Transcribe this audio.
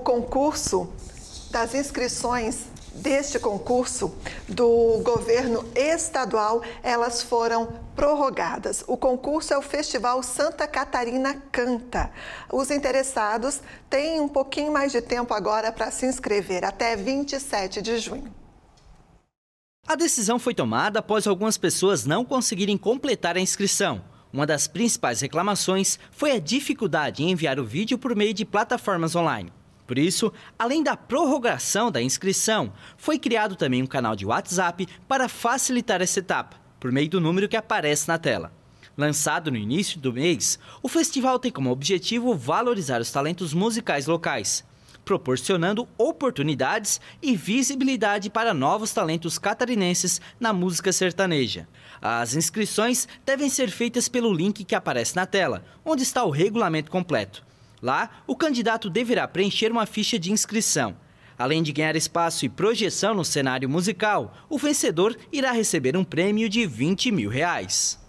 O concurso das inscrições deste concurso do governo estadual, elas foram prorrogadas. O concurso é o Festival Santa Catarina Canta. Os interessados têm um pouquinho mais de tempo agora para se inscrever, até 27 de junho. A decisão foi tomada após algumas pessoas não conseguirem completar a inscrição. Uma das principais reclamações foi a dificuldade em enviar o vídeo por meio de plataformas online. Por isso, além da prorrogação da inscrição, foi criado também um canal de WhatsApp para facilitar essa etapa, por meio do número que aparece na tela. Lançado no início do mês, o festival tem como objetivo valorizar os talentos musicais locais, proporcionando oportunidades e visibilidade para novos talentos catarinenses na música sertaneja. As inscrições devem ser feitas pelo link que aparece na tela, onde está o regulamento completo. Lá, o candidato deverá preencher uma ficha de inscrição. Além de ganhar espaço e projeção no cenário musical, o vencedor irá receber um prêmio de 20 mil reais.